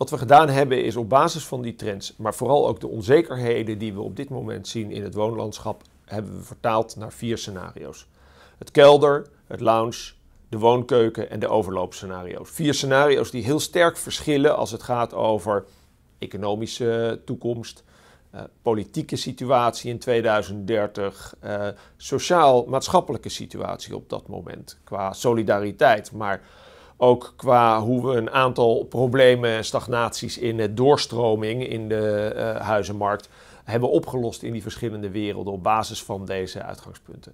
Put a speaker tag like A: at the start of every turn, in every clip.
A: Wat we gedaan hebben is op basis van die trends, maar vooral ook de onzekerheden die we op dit moment zien in het woonlandschap, hebben we vertaald naar vier scenario's. Het kelder, het lounge, de woonkeuken en de overloopscenario's. Vier scenario's die heel sterk verschillen als het gaat over economische toekomst, eh, politieke situatie in 2030, eh, sociaal-maatschappelijke situatie op dat moment qua solidariteit, maar ook qua hoe we een aantal problemen en stagnaties in de doorstroming in de uh, huizenmarkt hebben opgelost in die verschillende werelden op basis van deze uitgangspunten.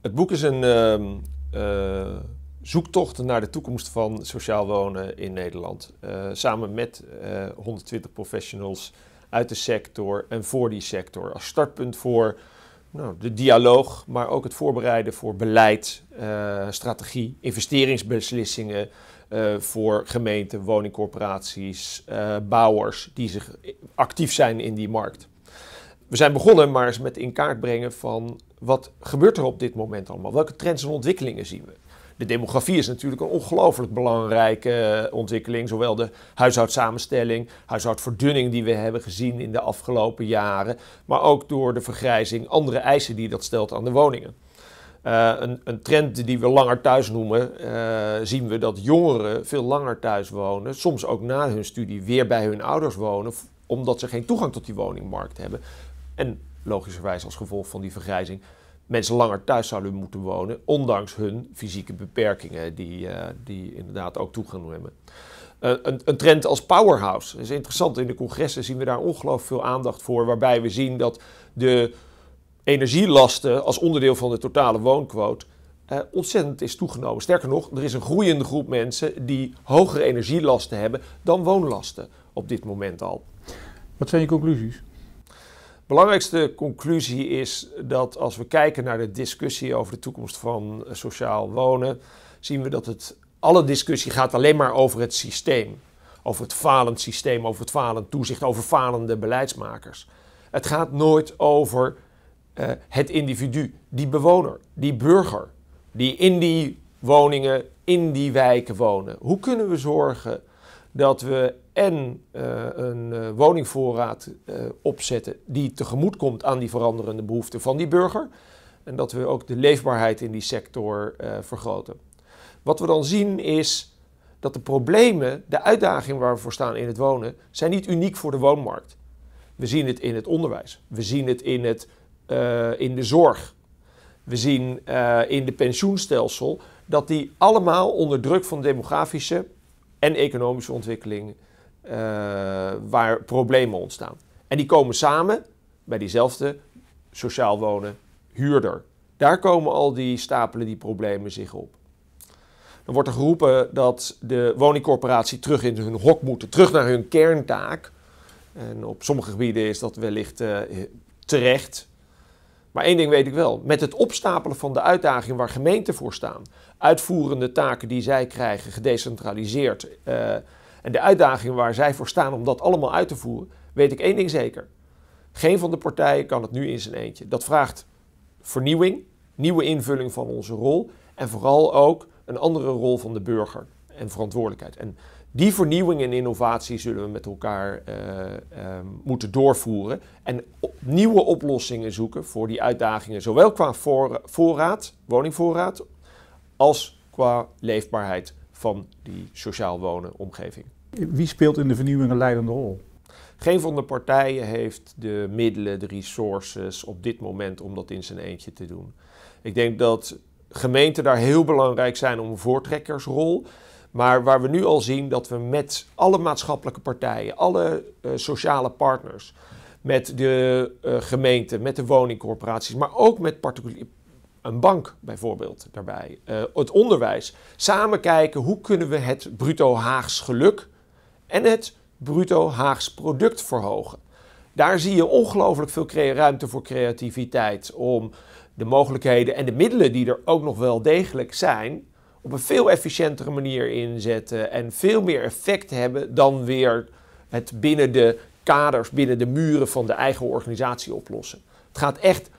A: Het boek is een ehm, eh, zoektochten naar de toekomst van sociaal wonen in Nederland. Eh, samen met 120 eh, professionals uit de sector en voor die sector. Als startpunt voor nou, de dialoog, maar ook het voorbereiden voor beleid, eh, strategie, investeringsbeslissingen. voor gemeenten, woningcorporaties, bouwers die zich actief zijn in die markt. We zijn begonnen maar eens met in kaart brengen van wat gebeurt er op dit moment allemaal? Welke trends en ontwikkelingen zien we? De demografie is natuurlijk een ongelooflijk belangrijke eh, ontwikkeling. Zowel de huishoudsamenstelling, huishoudverdunning die we hebben gezien in de afgelopen jaren. Maar ook door de vergrijzing, andere eisen die dat stelt aan de woningen. Eh, een, een, trend die we langer thuis noemen, eh, zien we dat jongeren veel langer thuis wonen. Soms ook na hun studie weer bij hun ouders wonen, omdat ze geen toegang tot die woningmarkt hebben. En logischerwijs als gevolg van die vergrijzing mensen langer thuis zouden moeten wonen, ondanks hun fysieke beperkingen die, eh, die inderdaad ook toegenomen. hebben. Eh, een, een, trend als powerhouse is interessant. In de congressen zien we daar ongelooflijk veel aandacht voor, waarbij we zien dat de energielasten als onderdeel van de totale woonquote eh, ontzettend is toegenomen. Sterker nog, er is een groeiende groep mensen die hogere energielasten hebben dan woonlasten op dit moment al. Wat zijn je conclusies? belangrijkste conclusie is dat als we kijken naar de discussie over de toekomst van eh, sociaal wonen, zien we dat het, alle discussie gaat alleen maar over het systeem. Over het falend systeem, over het falend toezicht, over falende beleidsmakers. Het gaat nooit over eh, het individu, die bewoner, die burger, die in die woningen, in die wijken wonen. Hoe kunnen we zorgen dat we en eh, een eh, woningvoorraad eh, opzetten die tegemoet komt aan die veranderende behoeften van die burger. En dat we ook de leefbaarheid in die sector vergroten. Wat we dan zien is dat de problemen, de uitdagingen waar we voor staan in het wonen, zijn niet uniek voor de woonmarkt. We zien het in het onderwijs, we zien het in, het, in de zorg, we zien in de pensioenstelsel dat die allemaal onder druk van demografische en economische ontwikkeling eh, waar problemen ontstaan. En die komen samen bij diezelfde sociaal wonen huurder. Daar komen al die stapelen, die problemen zich op. Dan wordt er geroepen dat de woningcorporatie terug in hun hok moeten, terug naar hun kerntaak. En op sommige gebieden is dat wellicht eh, terecht. Maar één ding weet ik wel: met het opstapelen van de uitdaging waar gemeenten voor staan, uitvoerende taken die zij krijgen, gedecentraliseerd, eh, en de uitdaging waar zij voor staan om dat allemaal uit te voeren, weet ik één ding zeker. Geen van de partijen kan het nu in zijn eentje. Dat vraagt vernieuwing, nieuwe invulling van onze rol en vooral ook een andere rol van de burger en verantwoordelijkheid. En die vernieuwing en innovatie zullen we met elkaar eh, ehm, moeten doorvoeren. En nieuwe oplossingen zoeken voor die uitdagingen, zowel qua voor, voorraad, woningvoorraad, als qua leefbaarheid van die sociaal wonen omgeving. Wie speelt in de vernieuwing een leidende rol? Geen van de partijen heeft de middelen, de resources op dit moment om dat in zijn eentje te doen. Ik denk dat gemeenten daar heel belangrijk zijn om een voortrekkersrol maar waar we nu al zien dat we met alle maatschappelijke partijen, alle eh, sociale partners, met de uh, eh, gemeente, met de woningcorporaties, maar ook met particulier, een bank bijvoorbeeld daarbij, eh, het onderwijs, samen kijken hoe kunnen we het bruto Haags geluk en het bruto Haags product verhogen. Daar zie je ongelooflijk veel ruimte voor creativiteit om de mogelijkheden en de middelen die er ook nog wel degelijk zijn, op een veel efficiëntere manier inzetten en veel meer effect hebben dan weer het binnen de kaders, binnen de muren van de eigen organisatie oplossen. Het gaat echt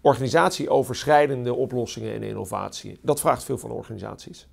A: organisatieoverschrijdende oplossingen en innovatie. Dat vraagt veel van organisaties.